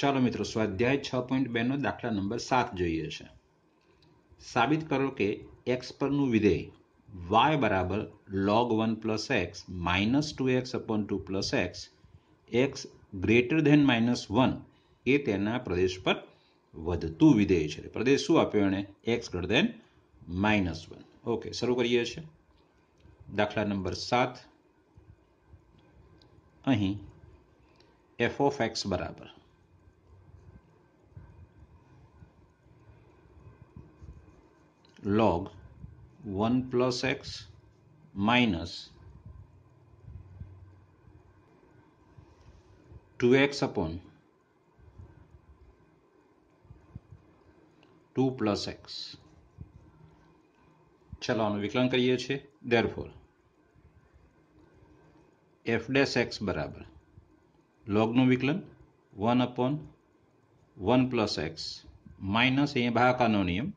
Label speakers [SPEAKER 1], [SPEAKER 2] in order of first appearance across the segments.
[SPEAKER 1] ચાલો મિત્રો સ્વાધ્યાય છ પોઈન્ટ બેનો દાખલા નંબર સાત જોઈએ છે સાબિત કરો કે એક્સ પરનું વિધેય વાય બરાબર log one plus X minus two X upon two plus X X greater than minus one એ તેના પ્રદેશ પર વધતું વિધેય છે પ્રદેશ શું આપ્યો એણે X greater than minus one okay શરૂ કરીએ છીએ દાખલા નંબર સાત અહીં એફ ઓફ એક્સ બરાબર log 1 plus x minus 2x upon 2 plus x ચલો આનું વિકલન કરીએ છીએ દેરફોર એફ ડેશ એક્સ બરાબર લોગનું વિકલન one upon one plus X minus અહીંયા ભાગાકારનો નિયમ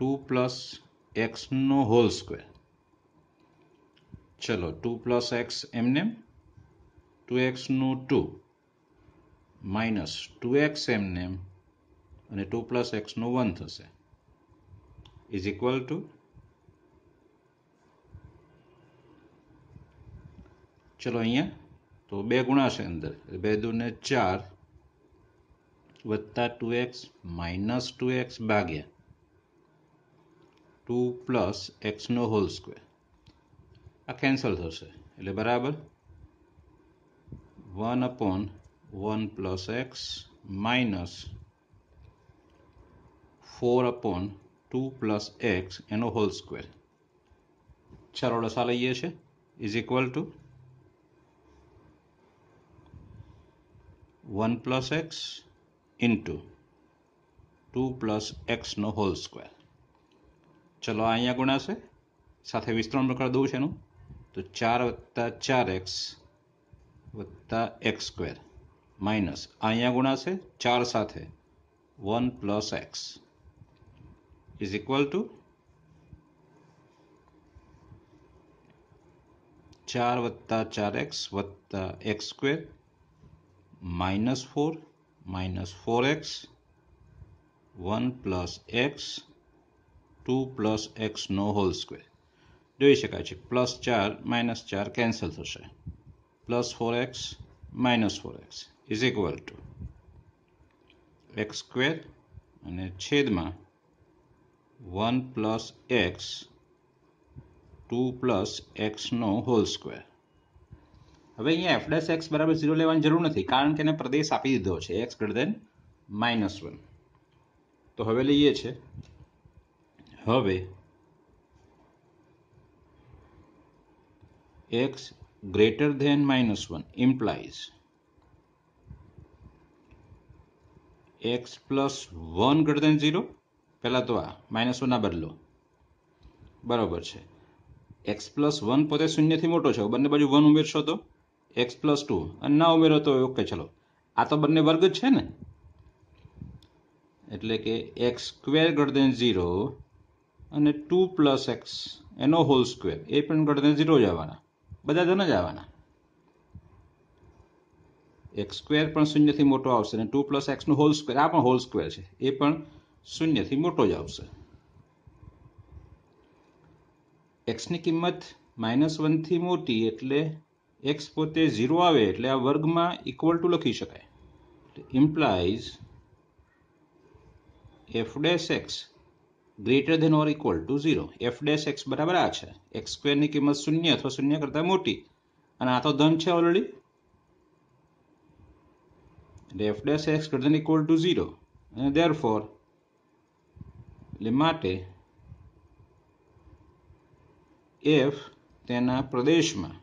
[SPEAKER 1] ટુ પ્લસ એક્સનો હોલ સ્ક્વેર ચલો ટુ પ્લસ એક્સ એમને ટુ એક્સનું ટુ માઇનસ ટુ એક્સ એમને અને ટુ પ્લસ એક્સનું વન થશે ઇઝ ઇક્વલ ટુ ચલો અહીંયા તો બે ગુણાશે અંદર બે દુને ચાર વત્તા two x minus two X ભાગ્યા 2 પ્લસ એક્સનો હોલ સ્ક્વેર આ કેન્સલ થશે એટલે બરાબર one upon one plus X minus four upon two plus X એનો હોલ સ્ક્વેર ચાલો લસા લઈએ છે is equal to one plus X into two plus એક્સનો હોલ સ્ક્વેર चलो अँ गुण आते विस्तरण प्रकार दूसरे तो चार वत्ता चार एक्स वत्ता एक्स स्क्वेर माइनस अँ गुण आ चार साथ one plus X is equal to चार वत्ता चार एक्स वत्ता X square minus four minus four X one plus X two plus એક્સનો હોલ સ્ક્વેર જોઈ શકાય છે પ્લસ ચાર માઇનસ ચાર કેન્સલ થશે plus four X minus four X is equal to X square અને છેદમાં one plus X two plus એક્સનો હોલ સ્ક્વેર હવે અહીંયા એફ ડેસ એક્સ બરાબર ઝીરો લેવાની જરૂર નથી કારણ કે એને પ્રદેશ આપી દીધો છે X greater than minus one તો હવે લઈએ છે હવે X greater than minus one implies X plus one greater than zero પહેલાં તો આ માઇનસ વનના બદલો બરાબર છે એક્સ પ્લસ વન પોતે શૂન્યથી મોટો છે બંને બાજુ વન ઉમેરશો તો એક્સ પ્લસ ટુ અને ના ઉમેરો તો ઓકે ચલો આ તો બંને વર્ગ જ છે ને એટલે કે X square greater than zero અને ટુ પ્લસ એક્સ એનો હોલ સ્ક્વેર એ પણ ઘટને ઝીરો જ આવવાના બધા ધન જ આવવાના એક્સ સ્ક્વેર પણ શૂન્યથી મોટો આવશે અને ટુ પ્લસ એક્સનો હોલ સ્ક્વેર આ પણ હોલ સ્ક્વેર છે એ પણ શૂન્યથી મોટો જ આવશે એક્સની કિંમત માઇનસ વનથી મોટી એટલે એક્સ પોતે ઝીરો આવે એટલે આ વર્ગમાં ઇક્વલ ટુ લખી શકાય implies F dash x greater than or equal to zero F dash x બરાબર આ છે એક્સ સ્ક્વેરની કિંમત શૂન્ય અથવા શૂન્ય કરતાં મોટી અને આ તો ધન છે ઓલરેડી એટલે F dash x greater than equal to zero અને દેર ફોર એટલે માટે એફ તેના પ્રદેશમાં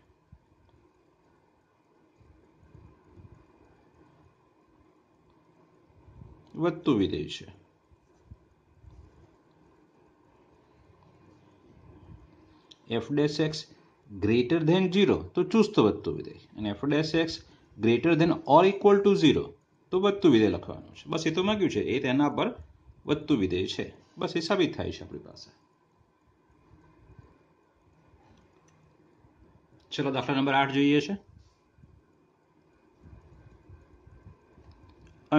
[SPEAKER 1] વધતું વિધેય છે F dash x greater than zero તો ચુસ્ત વધતું વિધેય અને F dash x greater than or equal to zero તો વધતું વિધેય લખવાનું છે બસ એ તો માગ્યું છે એ તેના પર વધતું વિધેય છે બસ એ સાબિત થાય છે આપણી પાસે ચલો દાખલા નંબર આઠ જોઈએ છે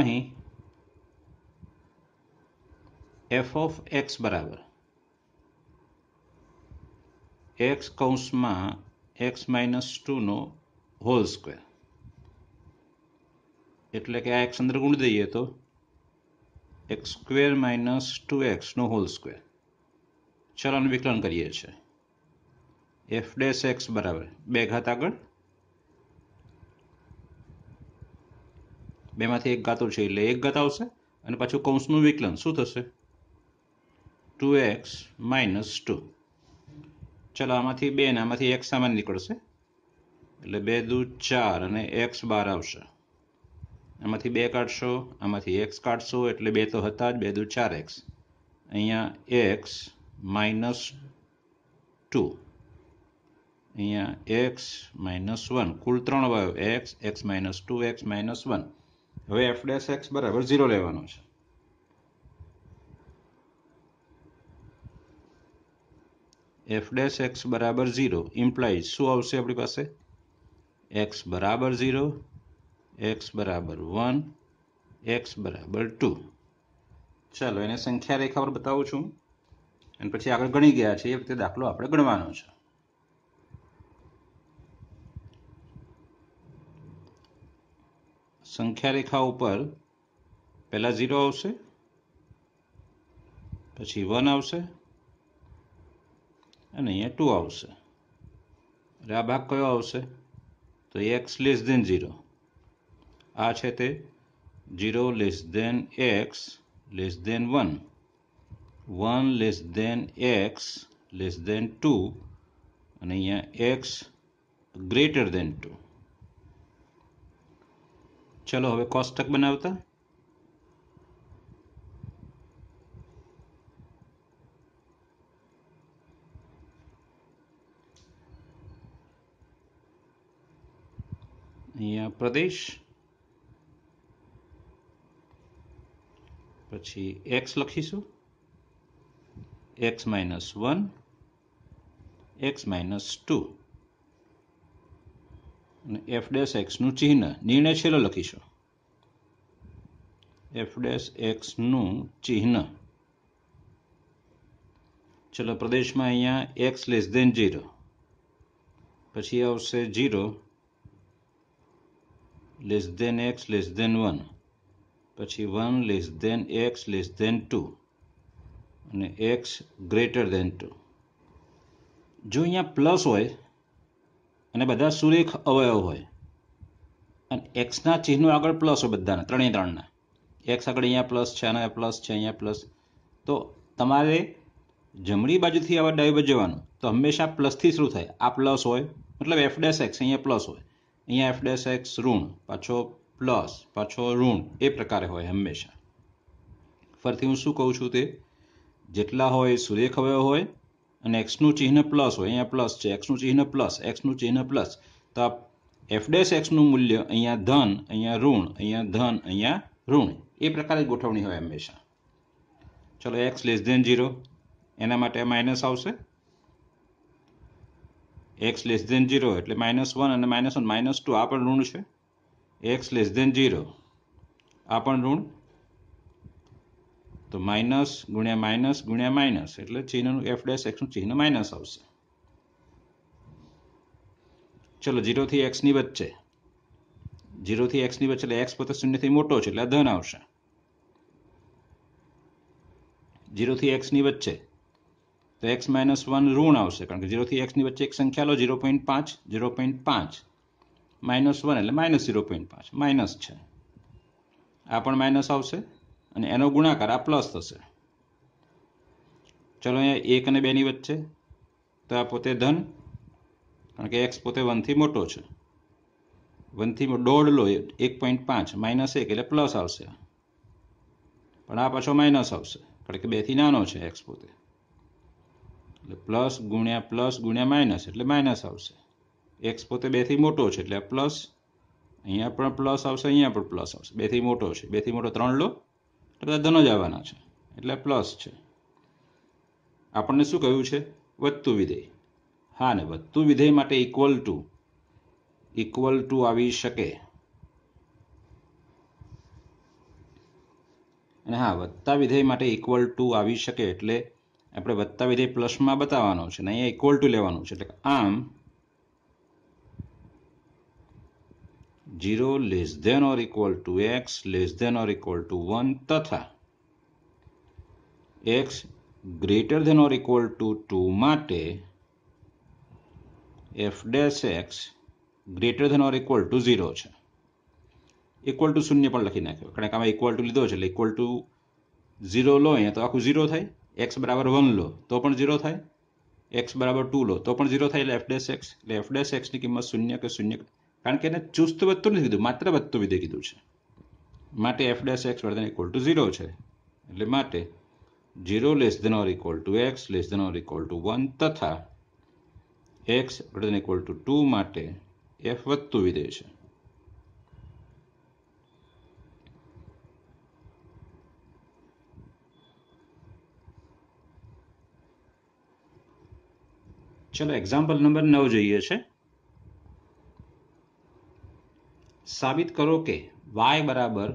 [SPEAKER 1] અહીં એફ ઓફ એક્સ બરાબર એક્સ કૌંસમાં એક્સ માઇનસ ટુનો હોલ સ્ક્વેર એટલે કે આ એક અંદર ગુણ દઈએ તો એક્સ સ્ક્વેર માઇનસ ટુ એક્સનો હોલ સ્ક્વેર ચલોનું વિકલન કરીએ છીએ એફ ડેશ એક્સ બરાબર બે ઘાત આગળ બેમાંથી એક ઘાતો છે એટલે એક ઘાત આવશે અને પાછું કૌંસનું વિકલન શું થશે ટુ એક્સ માઇનસ ટુ ચાલો આમાંથી બે ને આમાંથી એક સામાન્ય નીકળશે એટલે બે દૂ ચાર અને એક્સ બાર આવશે આમાંથી બે કાઢશો આમાંથી એક્સ કાઢશો એટલે બે તો હતા જ બે દૂ ચાર એક્સ અહીંયા એક્સ માઇનસ ટુ અહીંયા એક્સ માઇનસ વન કુલ ત્રણ વાયો X X minus two x minus one હવે એફ ડેસ એક્સ બરાબર ઝીરો લેવાનો છે એફ ડેશ એક્સ બરાબર ઝીરો ઇમ્પ્લાઇઝ શું આવશે આપણી પાસે એક્સ બરાબર ઝીરો એક્સ બરાબર વન એક્સ બરાબર ટુ ચાલો એને સંખ્યા રેખા પર બતાવું છું અને પછી આગળ ગણી ગયા છે એ વખતે દાખલો આપણે ગણવાનો છે સંખ્યા રેખા ઉપર પહેલાં ઝીરો આવશે પછી વન આવશે અને અહીંયા 2 આવશે. અને આ ભાગ કયો આવશે? તો x < 0 આ છે તે 0 < x < 1 1 < x < 2 અને અહીંયા x > 2 ચલો હવે કૌંસક બનાવતા પ્રદેશ પછી એક્સ લખીશું X minus one X minus two અને એફ ડેશ એક્સનું ચિહ્ન નિર્ણય છેલ્લો લખીશું એફ ડેશ એક્સનું ચિહ્ન ચલો પ્રદેશમાં અહીંયા એક્સ લેસ દેન ઝીરો પછી આવશે zero less than x less than one પછી one less than x less than two અને એક્સ ગ્રેટર દેન ટુ જો અહીંયા પ્લસ હોય અને બધા સુરેખ અવયવ હોય અને એક્સના ચિહ્નો આગળ પ્લસ હોય બધાના ત્રણેય ત્રણના એક્સ આગળ અહીંયા પ્લસ છે અને પ્લસ છે અહીંયા પ્લસ તો તમારે જમણી બાજુથી આવા ડાબી બાજુ જવાનું તો હંમેશા પ્લસથી શરૂ થાય આ પ્લસ હોય મતલબ એફ ડેસ એક્સ અહીંયા પ્લસ હોય અહીંયા એફ ડેસ એક્સ ઋણ પાછો પ્લસ પાછો ઋણ એ પ્રકારે હોય હંમેશા ફરીથી હું શું કહું છું તે જેટલા હોય સુરેખ સૂર્યખવય હોય અને એક્સનું ચિહ્ન પ્લસ હોય અહીંયા પ્લસ છે એક્સનું ચિહ્ન પ્લસ એક્સનું ચિહ્ન પ્લસ તો એફ ડેશ એક્સનું મૂલ્ય અહીંયા ધન અહીંયા ઋણ અહીંયા ધન અહીંયા ઋણ એ પ્રકારે જ ગોઠવણી હોય હંમેશા ચલો એક્સ લેસ ધેન ઝીરો એના માટે માઇનસ આવશે એક્સ લેસ ધેન ઝીરો એટલે માઇનસ વન અને માઇનસ વન માઇનસ ટુ આ પણ ઋણ છે એક્સ લેસ ધેન ઝીરો આ પણ ઋણ તો માઇનસ ગુણ્યા માઇનસ ગુણ્યા માઇનસ એટલે ચિહ્નનું એફ ડેશ એક્સનું ચિહ્ન માઇનસ આવશે ચલો ઝીરોથી એક્સની વચ્ચે ઝીરોથી એક્સની વચ્ચે એટલે એક્સ પોતે શૂન્યથી મોટો છે એટલે ધન આવશે ઝીરોથી એક્સની વચ્ચે તો એક્સ માઇનસ વન ઋણ આવશે કારણ કે ઝીરોથી એક્સની વચ્ચે એક સંખ્યા લો ઝીરો પોઈન્ટ પાંચ ઝીરો પોઈન્ટ પાંચ માઇનસ વન એટલે માઇનસ ઝીરો પોઈન્ટ પાંચ માઇનસ છે આ પણ માઇનસ આવશે અને એનો ગુણાકાર આ પ્લસ થશે ચલો અહીંયા એક અને બેની વચ્ચે તો આ પોતે ધન કારણ કે એક્સ પોતે વનથી મોટો છે વનથી દોઢ લો એક પોઈન્ટ પાંચ માઇનસ એક એટલે પ્લસ આવશે પણ આ પાછો માઇનસ આવશે કારણ કે બેથી નાનો છે એક્સ પોતે એટલે પ્લસ ગુણ્યા પ્લસ ગુણ્યા માઇનસ એટલે માઇનસ આવશે એક્સ પોતે બેથી મોટો છે એટલે પ્લસ અહીંયા પણ પ્લસ આવશે અહીંયા પણ પ્લસ આવશે બેથી મોટો છે બેથી મોટો ત્રણ લો એટલે બધા ધન જ આવવાના છે એટલે પ્લસ છે આપણને શું કહ્યું છે વધતું વિધેય હા ને વધતું વિધેય માટે ઇક્વલ ટુ ઇક્વલ ટુ આવી શકે અને હા વધતા વિધેય માટે ઇક્વલ ટુ આવી શકે એટલે આપણે વત્તા વિધેય પ્લસમાં બતાવવાનો છે અને અહીંયા ઇક્વલ ટુ લેવાનું છે એટલે આમ zero less than or equal to x less than or equal to one તથા X greater than or equal to two માટે F dash x greater than or equal to zero છે equal to શૂન્ય પણ લખી નાખ્યો કારણ કે આમાં ઇક્વલ ટુ લીધો છે એટલે ઇક્વલ ટુ ઝીરો લો અહીંયા તો આખું ઝીરો થાય એક્સ બરાબર વન લો તો પણ ઝીરો થાય એક્સ બરાબર ટુ લો તો પણ ઝીરો થાય એટલે એફ ડેસ એક્સ એટલે એફ ડેસ એક્સની કિંમત શૂન્ય કે શૂન્ય કારણ કે એને ચુસ્ત વધતું નથી કીધું માત્ર વધતું વિધે કીધું છે માટે એફ ડેસ એક્સ વર્ધન ઇક્વલ ટુ ઝીરો છે એટલે માટે zero less than or equal to x less than or equal to one તથા એક્સ વર્ધન ઇક્વલ ટુ ટુ માટે એફ વધતું વિધેય છે ચલો એક્ઝામ્પલ નંબર નવ જોઈએ છે સાબિત કરો કે વાય બરાબર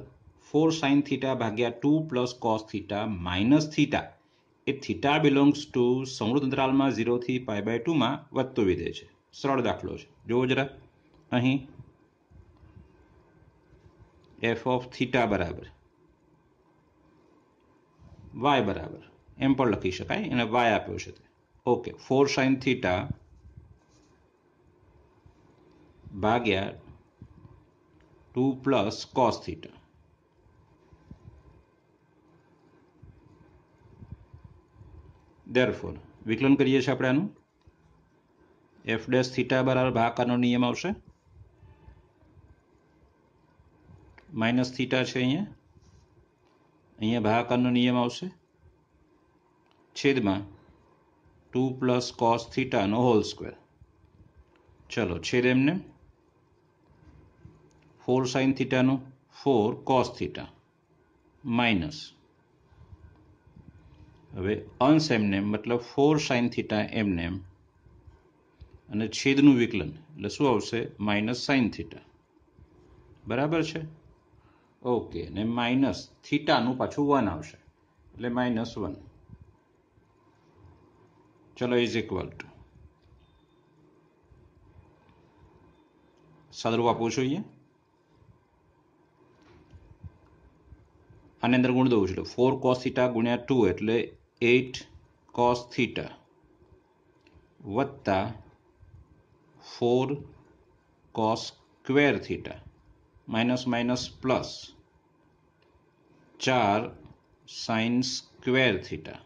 [SPEAKER 1] ફોર સાઇન થીટા ભાગ્યા two plus cos theta minus theta એ થીટા બિલોંગ્સ ટુ સમૃદ્ધ અંતરાલમાં ઝીરોથી પાય બાય ટુમાં વધતો વિધે છે સરળ દાખલો છે જુઓ જરા અહીં એફ ઓફ થીટા બરાબર વાય બરાબર એમ પણ લખી શકાય એને વાય આપ્યો છે તે ઓકે ફોર સાઇન થીટા ભાગ્યા two plus cos theta therefore વિકલન કરીએ છીએ આપણે આનું એફ ડેશ થીટા બરાબર ભાકાનો નિયમ આવશે માઇનસ થીટા છે અહીંયા અહીંયા ભાકાનો નિયમ આવશે છેદમાં ટુ પ્લસ કોસ થીટાનો હોલ સ્ક્વેર ચલો છેદ એમને ફોર સાઇન થીટાનું ફોર કોસ થીટા માઇનસ હવે અંશ એમને મતલબ ફોર સાઇન થીટા એમને એમ અને છેદનું વિકલન એટલે શું આવશે માઇનસ સાઇન થીટા બરાબર છે ઓકે ને માઇનસ થીટાનું પાછું વન આવશે એટલે માઇનસ વન चलो इज इक्वल टू सदरुआ पूछो ये आने अंदर गुण दू चलो फोर कॉस थीटा गुण्या two eight eight cos theta वत्ता four cos square theta minus minus plus चार साइन स्क्वेर थीटा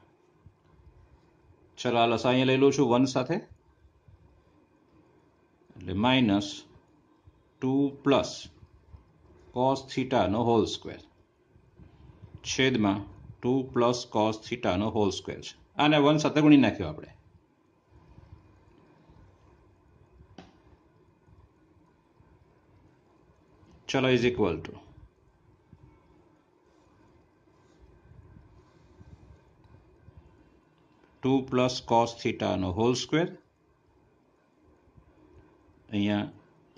[SPEAKER 1] ચલો આ લસા અહીંયા લઈ લઉં છું વન સાથે એટલે માઇનસ ટુ પ્લસ કોસ થીટાનો હોલ સ્ક્વેર છેદમાં ટુ પ્લસ કોસ થીટાનો હોલ સ્ક્વેર છે આને વન સાથે ગુણી નાખ્યો આપણે ચલો is equal to two plus cos theta whole square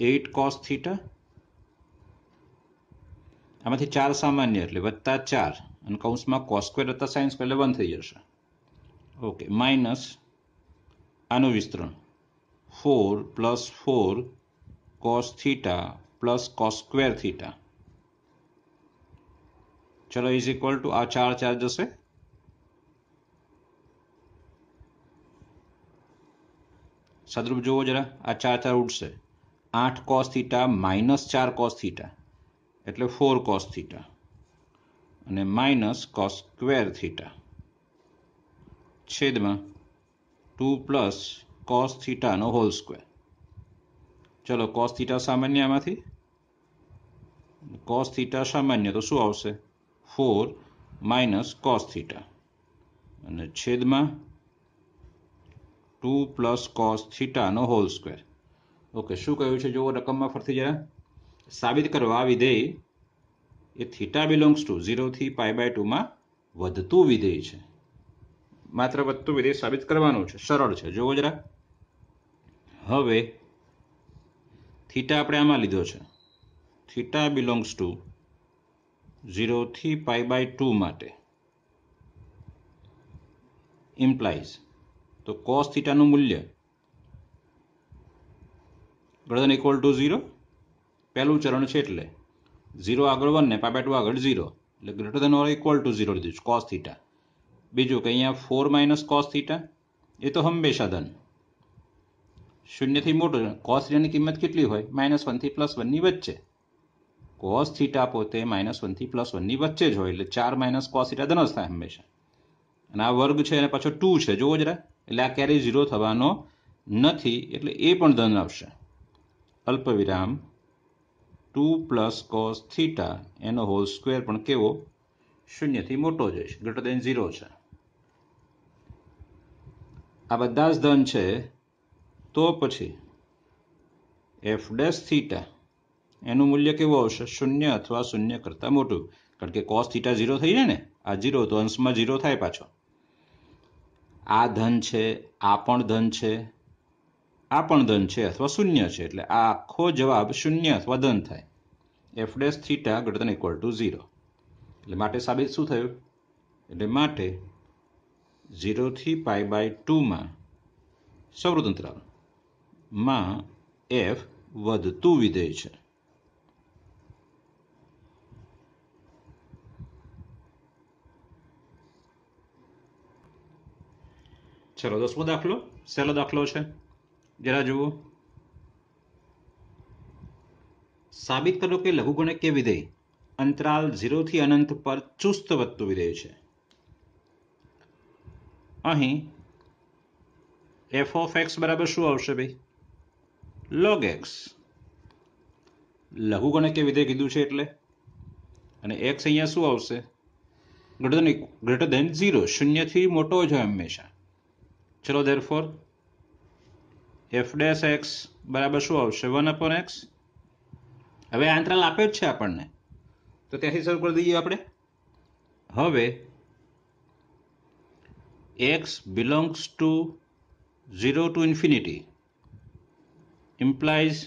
[SPEAKER 1] अट कॉस थीटा आमा थी चार सामान्य वत्ता चार कौंस में cos square sine square one थी जैसे ओके माइनस आस्तरण four plus four cos theta plus cos square theta चलो इज इक्वल टू आ चार चार जैसे સદરૂપ જોવો જરા આ ચાર ચાર ઉડશે આઠ કોસ થીટા માઇનસ ચાર કોસ થીટા એટલે ફોર કોસ થીટા અને માઇનસ કોસ સ્ક્વેર થીટા છેદમાં ટુ પ્લસ કોસ થીટાનો હોલ સ્ક્વેર ચલો કોસ થીટા સામાન્ય આમાંથી કોસ થીટા સામાન્ય તો શું આવશે ફોર માઇનસ કોસ થીટા અને છેદમાં ટુ પ્લસ કોસ થીટાનો હોલ સ્ક્વેર ઓકે શું કહ્યું છે જુઓ રકમમાં ફરતી જરા સાબિત કરવા વિધેય એ થીટા બિલોંગ્સ ટુ ઝીરોથી પાય બાય ટુમાં વધતું વિધેય છે માત્ર વધતું વિધેય સાબિત કરવાનું છે સરળ છે જુઓ જરા હવે થીટા આપણે આમાં લીધો છે થીટા બિલોંગ્સ ટુ ઝીરોથી પાઈ બાય ટુ માટે ઇમ્પ્લાઇઝ તો કોસ થીટાનું મૂલ્ય ગ્રેટર ઇક્વલ ટુ ઝીરો પહેલું ચરણ છે એટલે ઝીરો આગળ વન ને પાપેટું આગળ ઝીરો એટલે greater than or equal to zero લીધું છે કોસ થીટા બીજું કે અહીંયા ફોર માઇનસ કોસ થીટા એ તો હંમેશા ધન શૂન્યથી મોટું કોસ થીટાની કિંમત કેટલી હોય માઇનસ વનથી પ્લસ વનની વચ્ચે કોસ થીટા પોતે માઇનસ વનથી પ્લસ વનની વચ્ચે જ હોય એટલે ચાર માઇનસ કોસ થીટા ધન જ થાય હંમેશા અને આ વર્ગ છે એને પાછો ટુ છે જુઓ જરા એટલે આ ક્યારેય ઝીરો થવાનો નથી એટલે એ પણ ધન આવશે અલ્પવિરામ ટુ પ્લસ કોસ થીટા એનો હોલ સ્ક્વેર પણ કેવો શૂન્યથી મોટો જ હશે ગ્રેટર દેન ઝીરો છે આ બધા જ ધન છે તો પછી એફ ડેશ થીટા એનું મૂલ્ય કેવું આવશે શૂન્ય અથવા શૂન્ય કરતાં મોટું કારણ કે કોસ થીટા ઝીરો થઈ જાય ને આ ઝીરો તો અંશમાં ઝીરો થાય પાછો આ ધન છે આ પણ ધન છે આ પણ ધન છે અથવા શૂન્ય છે એટલે આ આખો જવાબ શૂન્ય અથવા ધન થાય f dash theta greater than equal to zero એટલે માટે સાબિત શું થયું એટલે માટે ઝીરોથી પાઈ બાય ટુમાં સૌરતંત્રમાં એફ વધતું વિધેય છે ચલો દસમો દાખલો સહેલો દાખલો છે જરા જુઓ સાબિત કરો કે લઘુગુણક કે વિધેય અંતરાલ થી અનંત પર ચુસ્ત વધતું વિધેય છે અહીં એફ ઓફ એક્સ બરાબર શું આવશે ભાઈ લોગ એક્સ લઘુગુણક કે વિધેય કીધું છે એટલે અને એક્સ અહીંયા શું આવશે greater than greater than zero શૂન્યથી મોટો જ હોય હંમેશા ચલો દેરફોર એફ ડેશ એક્સ બરાબર શું આવશે વન અપોન એક્સ હવે આંતરાલ આપ્યો જ છે આપણને તો ત્યાંથી શરૂ કરી દઈએ આપણે હવે x belongs to zero to infinity implies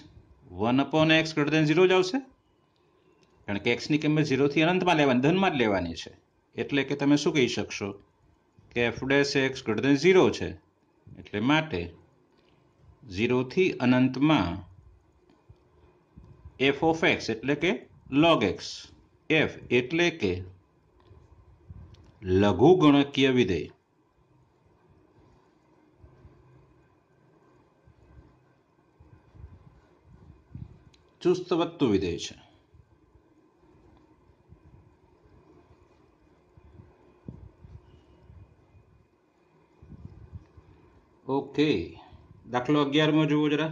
[SPEAKER 1] one upon x greater than zero જ આવશે કારણ કે એક્સની કિંમત ઝીરોથી અનંતમાં લેવાની ધનમાં જ લેવાની છે એટલે કે તમે શું કહી શકશો કે f dash x greater than zero છે એટલે માટે ઝીરોથી અનંતમાં એફ ઓફ એક્સ એટલે કે લોગ એક્સ એફ એટલે કે લઘુ ગણકીય વિધેય ચુસ્ત વધતું વિધેય છે ઓકે દાખલો અગિયારમાં જુઓ જરા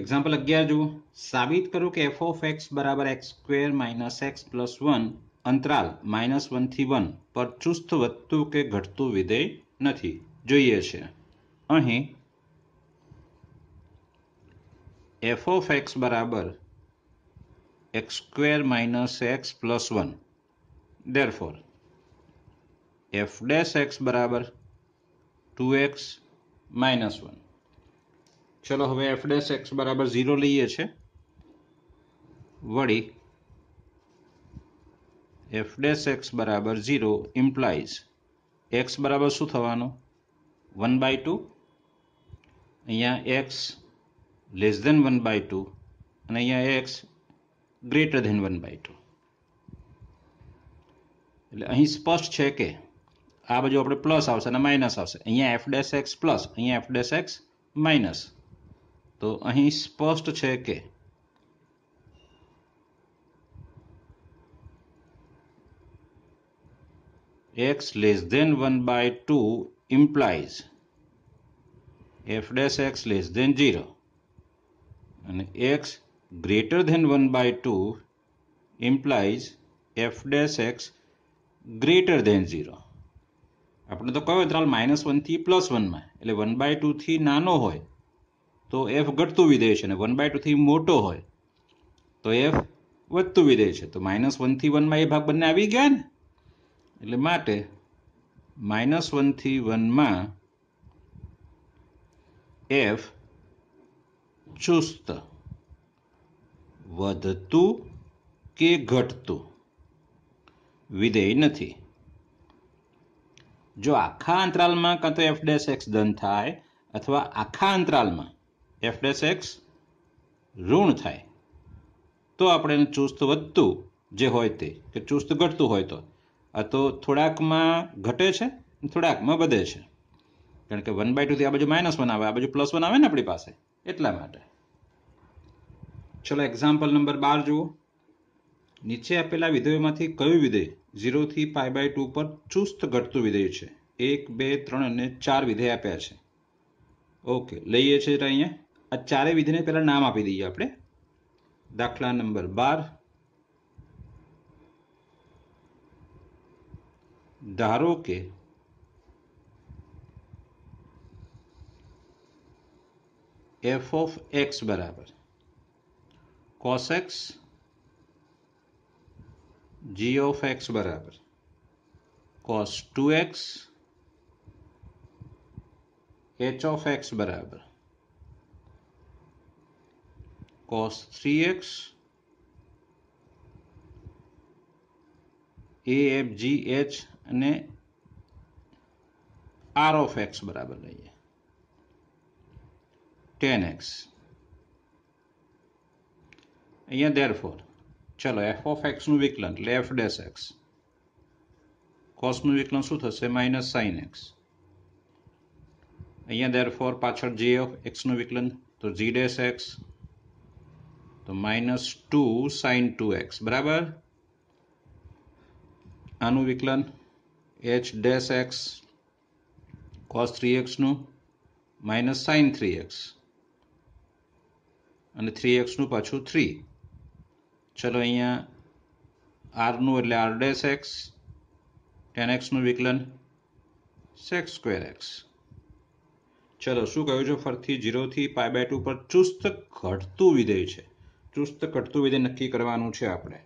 [SPEAKER 1] એક્ઝામ્પલ અગિયાર જુઓ સાબિત કરો કે એફ ઓફ એક્સ બરાબર x square minus x plus one અંતરાલ માઇનસ વનથી વન પર ચુસ્ત વધતું કે ઘટતું વિધેય નથી જોઈએ છે અહીં એફ ઓફ એક્સ બરાબર x square minus x plus one therefore f dash x બરાબર ટુ એક્સ માઇનસ વન ચલો હવે એફ ડેશ એક્સ બરાબર ઝીરો લઈએ છે વળી એફ ડેશ એક્સ બરાબર ઝીરો ઇમ્પ્લાઇઝ એક્સ બરાબર શું થવાનું વન બાય ટુ અહીંયા x less than one by two અને અહીંયા x greater than one by two અહીં સ્પષ્ટ છે કે આ બજો આપણે પ્લસ આવશે અને માઈનસ આવશે અહીં f'x + અહીં f'x - તો અહીં સ્પષ્ટ છે કે x < 1/2 implies f'x < 0 અને x > 1/2 implies f'x greater than zero આપણે તો કહ્યું ત્રાલ માઇનસ વનથી પ્લસ વનમાં એટલે વન બાય ટુથી નાનો હોય તો એફ ઘટતું વિધેય છે અને વન બાય ટુથી મોટો હોય તો એફ વધતું વિધેય છે તો માઇનસ વનથી વનમાં એ ભાગ બંને આવી ગયા ને એટલે માટે માઇનસ વનથી વનમાં એફ ચુસ્ત વધતું કે ઘટતું વિધેય નથી જો આખા અંતરાલમાં કાં તો એફ ડેશ એક્સ ધન થાય અથવા આખા અંતરાલમાં એફ ડેસ એક્સ ઋણ થાય તો આપણે એને ચુસ્ત વધતું જે હોય તે કે ચુસ્ત ઘટતું હોય તો આ તો થોડાકમાં ઘટે છે થોડાકમાં વધે છે કારણ કે વન બાય ટુથી આ બાજુ માઇનસ વન આવે આ બાજુ પ્લસ વન આવે ને આપણી પાસે એટલા માટે ચલો એક્ઝામ્પલ નંબર બાર જુઓ નીચે આપેલા વિધેયોમાંથી કયું વિધેય ઝીરોથી પાઈ બાય ટુ પર ચુસ્ત ઘટતું વિધેય છે એક બે ત્રણ અને ચાર વિધેય આપ્યા છે ઓકે લઈએ છીએ અહીંયા આ ચારેય વિધેયને પહેલાં નામ આપી દઈએ આપણે દાખલા નંબર બાર ધારો કે એફ ઓફ એક્સ બરાબર cos x g of x बराबर cos two x h of x बराबर कॉस थ्री एक्स ए एफ जी एच ने आर ऑफ एक्स बराबर लीए टेन एक्स अर फोर ચલો એફ ઓફ એક્સનું વિકલન એટલે એફ ડેસ એક્સ કોસનું વિકલન શું થશે માઇનસ સાઇન એક્સ અહીંયા દેર ફોર પાછળ જે ઓફ એક્સનું વિકલન તો જી ડેસ એક્સ તો minus two sine two x બરાબર આનું વિકલન h dash x cos three એક્સનું માઇનસ સાઇન થ્રી એક્સ અને થ્રી એક્સનું પાછું થ્રી ચલો અહીંયા આરનું એટલે આર ડેસ એક્સ ટેન એક્સનું વિકલન સેક્સ સ્ક્વેર એક્સ ચલો શું કહ્યું છે ફરીથી જીરોથી પાય બાય ટુ પર ચુસ્ત ઘટતું વિધેય છે ચુસ્ત ઘટતું વિધેય નક્કી કરવાનું છે આપણે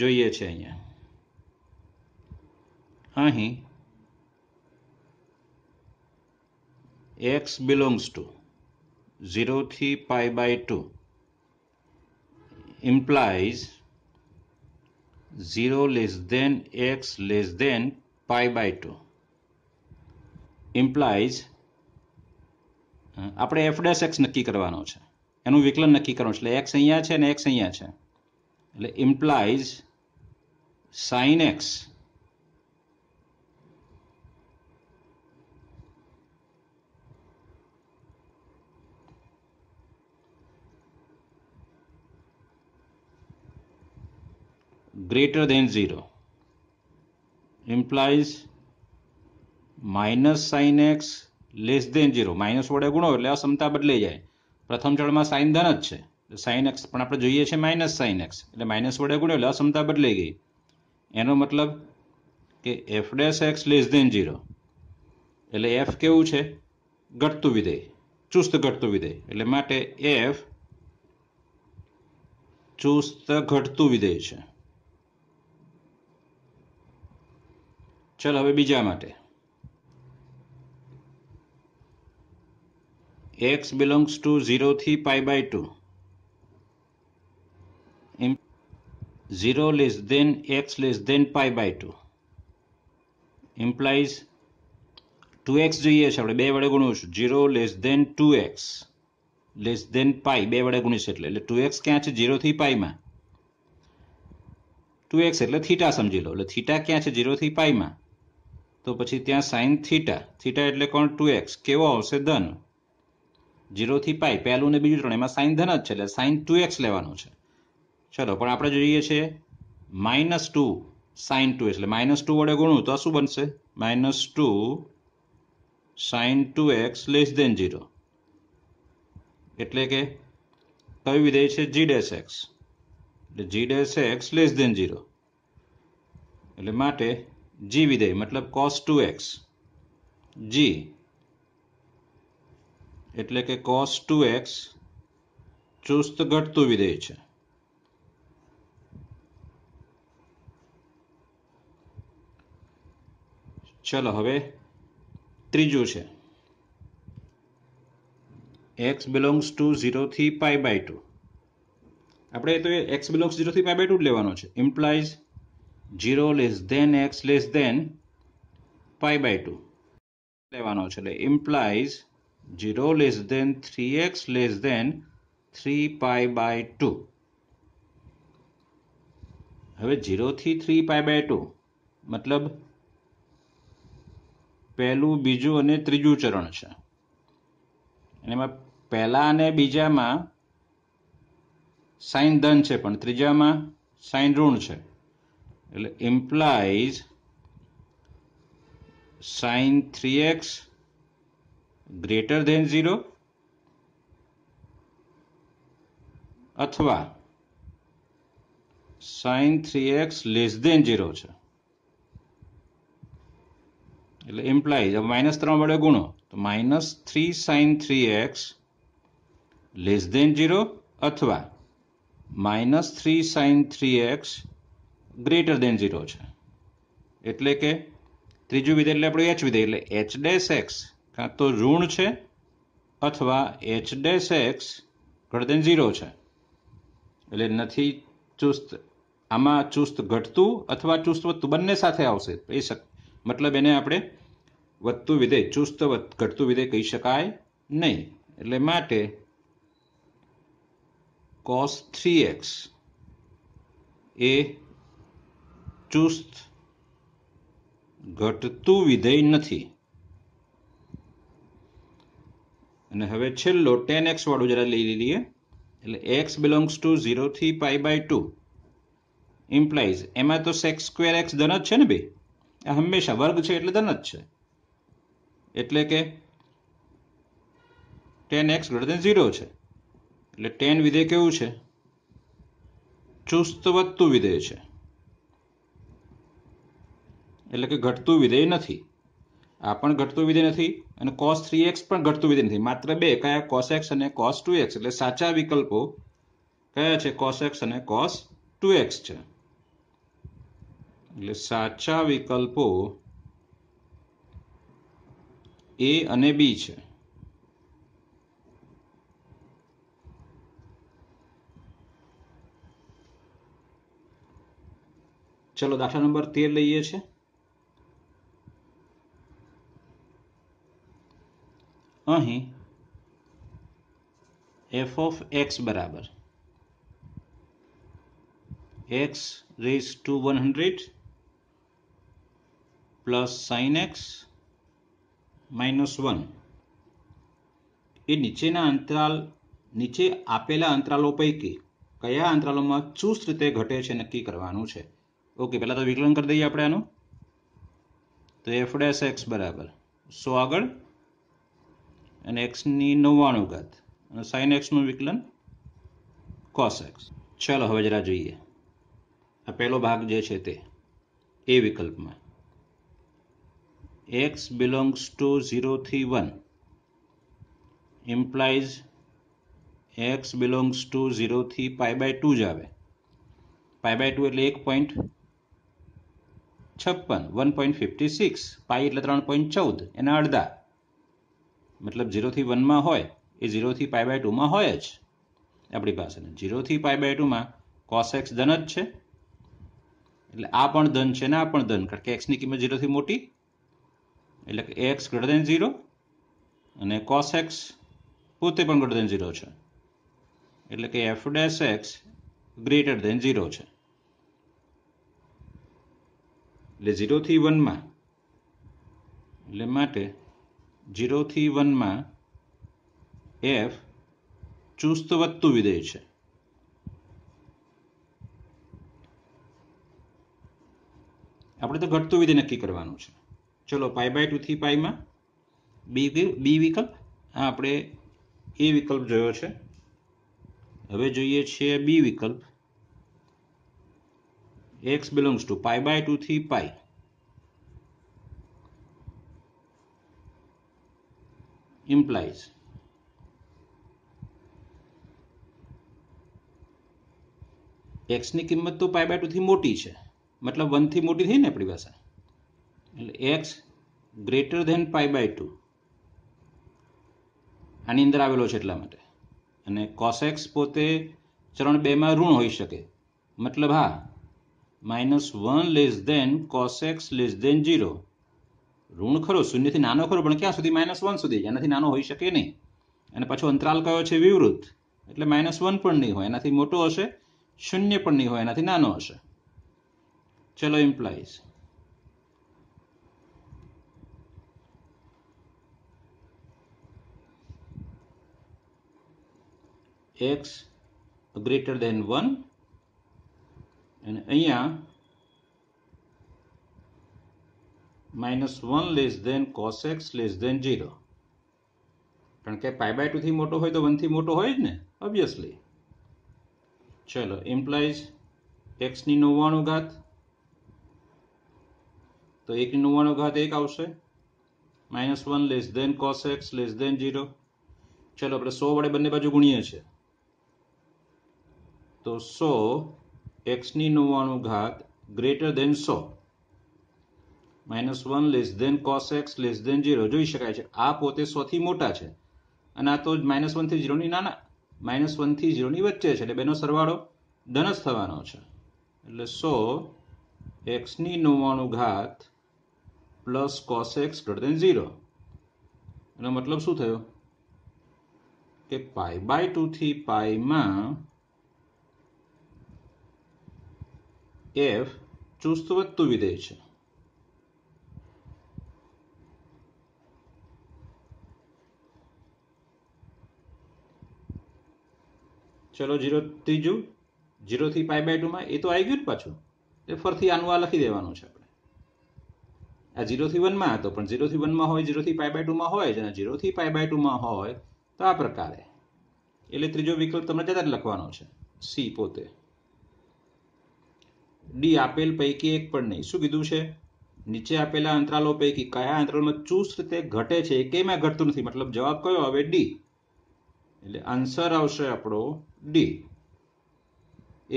[SPEAKER 1] જોઈએ છે અહીંયા અહીં એક્સ બિલોંગ્સ ટુ ઝીરોથી pi by two implies 0 less than x less than pi by 2 implies uh, આપણે એફ ડેશ એક્સ નક્કી કરવાનો છે એનું વિકલન નક્કી કરવાનું છે એટલે એક્સ અહીંયા છે અને એક્સ અહીંયા છે એટલે implies sine x greater than 0 implies minus sin x less than 0 minus વડે ગુણો એટલે આ સમતા બદલાઈ જાય પ્રથમ ચળમાં સાઇન ધન જ છે સાઇન એક્સ પણ આપણે જોઈએ છે માઇનસ સાઇન એક્સ એટલે માઇનસ વડે ગુણો એટલે સમતા બદલાઈ ગઈ એનો મતલબ કે f dash x less than zero એટલે એફ કેવું છે ઘટતું વિધેય ચુસ્ત ઘટતું વિધેય એટલે માટે એફ ચુસ્ત ઘટતું વિધેય છે ચાલ હવે બીજા માટે એક્સ બિલોંગ્સ ટુ ઝીરોથી pi by two zero less than x less than pi by two implies two x જોઈએ છે આપણે બે વડે ગુણીશું zero less than two x less than pi બે વડે ગુણીશ એટલે એટલે ટુ એક્સ ક્યાં છે ઝીરોથી પાઈમાં ટુ એક્સ એટલે થીટા સમજી લો એટલે થીટા ક્યાં છે ઝીરોથી પાઈમાં તો પછી ત્યાં સાઇન થીટા થીટા એટલે કોણ ટુ એક્સ કેવો આવશે ધન જીરોથી પાઈ પહેલું ને બીજું ત્રણ એમાં સાઇન ધન જ છે એટલે સાઇન ટુ એક્સ લેવાનું છે ચલો પણ આપણે જોઈએ છે માઇનસ ટુ સાઇન ટુ એટલે માઇનસ ટુ વડે ગુણું તો શું બનશે minus two sine two x less than zero એટલે કે કયું વિધેય છે જી ડેસ એક્સ એટલે g dash x less than zero એટલે માટે જી વિધેય મતલબ કોસ ટુ એક્સ જી એટલે કે કોસ ટુ એક્સ ચુસ્ત ઘટતું વિધેય છે ચલો હવે ત્રીજું છે એક્સ બિલોંગ્સ ટુ ઝીરોથી પાઈ બાય ટુ આપણે તો એક્સ બિલોંગ્સ ઝીરોથી પાય બાય ટુ જ લેવાનો છે implies zero less than x less than pi by two લેવાનો છે એટલે implies zero less than three x less than three pi by two હવે જીરોથી થ્રી પાઈ બાય ટુ મતલબ પહેલું બીજું અને ત્રીજું ચરણ છે એમાં પહેલા અને બીજામાં સાઇન ધન છે પણ ત્રીજામાં સાઇન ઋણ છે એટલે implies sine three x greater than zero અથવા sine three x less than zero છે એટલે ઇમ્પ્લાઇઝ માઇનસ ત્રણ વડે ગુણો તો minus three sine three x less than zero અથવા minus three sine three x greater than zero છે એટલે કે ત્રીજું વિધેય એટલે આપણું એચ વિધેય એટલે એચ ડેસ એક્સ કાં તો ઋણ છે અથવા h dash x greater than zero છે એટલે નથી ચુસ્ત આમાં ચુસ્ત ઘટતું અથવા ચુસ્ત વધતું બંને સાથે આવશે એ મતલબ એને આપણે વધતું વિધેય ચુસ્ત ઘટતું વિધેય કહી શકાય નહીં એટલે માટે કોસ થ્રી એક્સ એ ચુસ્ત ઘટતું વિધેય નથી અને હવે છેલ્લો ટેન એક્સ વાળું જરા લઈ લઈએ એટલે એક્સ બિલોંગ્સ ટુ ઝીરોથી પાઈ બાય ટુ ઇમ્પ્લાઇઝ એમાં તો સેક્સ સ્ક્વેર એક્સ ધન જ છે ને બે આ હંમેશા વર્ગ છે એટલે ધન જ છે એટલે કે tan x greater than zero છે એટલે ટેન વિધેય કેવું છે ચુસ્ત વધતું વિધેય છે એટલે કે ઘટતું વિધેય નથી આ પણ ઘટતું વિધેય નથી અને કોસ થ્રી એક્સ પણ ઘટતું વિધેય નથી માત્ર બે કયા કોસ એક્સ અને કોસ ટુ એક્સ એટલે સાચા વિકલ્પો કયા છે કોસ એક્સ અને કોસ ટુ એક્સ છે એટલે સાચા વિકલ્પો એ અને બી છે ચલો દાખલા નંબર તેર લઈએ છીએ અહીં એફ ઓફ એક્સ બરાબર x raise to one hundred plus sine x minus one એ નીચેના અંતરાલ નીચે આપેલા અંતરાલો પૈકી કયા અંતરાલોમાં ચુસ્ત રીતે ઘટે છે નક્કી કરવાનું છે ઓકે પહેલાં તો વિકલન કરી દઈએ આપણે આનું તો એફ ડેસ એક્સ બરાબર સો આગળ અને એક્સની નવ્વાણું ઘાત અને સાઇન એક્સનું વિકલન કોસ એક્સ ચાલો હવે જરા જોઈએ આ પહેલો ભાગ જે છે તે એ વિકલ્પમાં એક્સ બિલોંગ્સ ટુ ઝીરોથી one implies x belongs to ઝીરોથી પાય બાય ટુ જ આવે પાય બાય ટુ એટલે એક પોઈન્ટ છપ્પન one point fifty six pi એટલે ત્રણ પોઈન્ટ ચૌદ એના અડધા મતલબ ઝીરોથી વનમાં હોય એ ઝીરોથી પાય બાય ટુમાં હોય જ આપણી પાસે ઝીરોથી પાય બાય ટુમાં કોસ એક્સ ધન જ છે એટલે આ પણ ધન છે ને આ પણ ધન કારણ કે એક્સની કિંમત ઝીરોથી મોટી એટલે કે એક્સ ગ્રેટર દેન ઝીરો અને કોસ એક્સ પોતે પણ ગ્રેટર દેન ઝીરો છે એટલે કે f dash x greater than zero છે એટલે ઝીરોથી વનમાં એટલે માટે જીરોથી વનમાં એફ ચુસ્ત વધતું વિધેય છે આપણે તો ઘટતું વિધેય નક્કી કરવાનું છે ચલો પાઈ બાય ટુથી પાઈમાં બી બી વિકલ્પ આ આપણે એ વિકલ્પ જોયો છે હવે જોઈએ છીએ બી વિકલ્પ x belongs to pi by ટુથી પાઈ implies ની કિંમત તો પાય બાય થી મોટી છે મતલબ વન થી મોટી થઈ ને આપણી ભાષા એટલે x greater than pi by two આની અંદર આવેલો છે એટલા માટે અને કોસેક્સ પોતે ચરણ બેમાં ઋણ હોઈ શકે મતલબ હા minus one less than cos x less than zero ઋણ ખરો શૂન્યથી નાનો ખરો પણ ક્યાં સુધી માઇનસ વન સુધી એનાથી નાનો હોઈ શકે નહીં અને પાછો અંતરાલ કયો છે વિવૃત એટલે માઇનસ વન પણ નહીં હોય એનાથી મોટો હશે શૂન્ય પણ નહીં હોય એનાથી નાનો હશે ચલો implies x greater than one અને અહીંયા minus one less than cos x less than zero કારણ કે પાય બાય ટુથી મોટો હોય તો વનથી મોટો હોય જ ને ઓબ્વિયસલી ચલો ઇમ્પ્લાઇઝ એક્સની નવ્વાણું ઘાત તો એકની નવ્વાણું ઘાત એક આવશે minus one less than cos x less than zero ચલો આપણે સો વડે બંને બાજુ ગુણીએ છીએ તો સો એક્સની નવ્વાણું ઘાત ગ્રેટર દેન સો minus one less than cos x less than zero જોઈ શકાય છે આ પોતે સોથી મોટા છે અને આ તો માઇનસ વનથી ઝીરોની નાના માઇનસ વનથી જીરોની વચ્ચે છે એટલે બેનો સરવાળો ધન થવાનો છે એટલે સો એક્સની નવ્વાણું ઘાત plus cos x greater than zero એનો મતલબ શું થયો કે પાઈ બાય ટુથી પાઈમાં એફ ચુસ્ત વધતું વિધેય છે ચલો જીરો ત્રીજું જીરોથી પાઈ બાય ટુમાં એ તો આવી ગયું ને પાછું એટલે ફરીથી આનું આ લખી દેવાનું છે આપણે આ જીરોથી વનમાં હતો પણ જીરોથી વનમાં હોય જીરોથી પાઈ બાય ટુમાં હોય અને જીરોથી પાઈ બાય ટુમાં હોય તો આ પ્રકારે એટલે ત્રીજો વિકલ્પ તમને જતા લખવાનો છે સી પોતે ડી આપેલ પૈકી એક પણ નહીં શું કીધું છે નીચે આપેલા અંતરાલો પૈકી કયા અંતરાલમાં ચુસ્ત રીતે ઘટે છે કેમ આ ઘટતું નથી મતલબ જવાબ કયો હવે ડી એટલે આન્સર આવશે આપણો ડી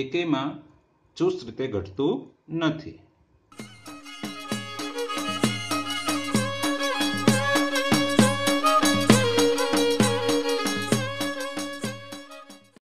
[SPEAKER 1] એકેમાં ચુસ્ત રીતે ઘટતું નથી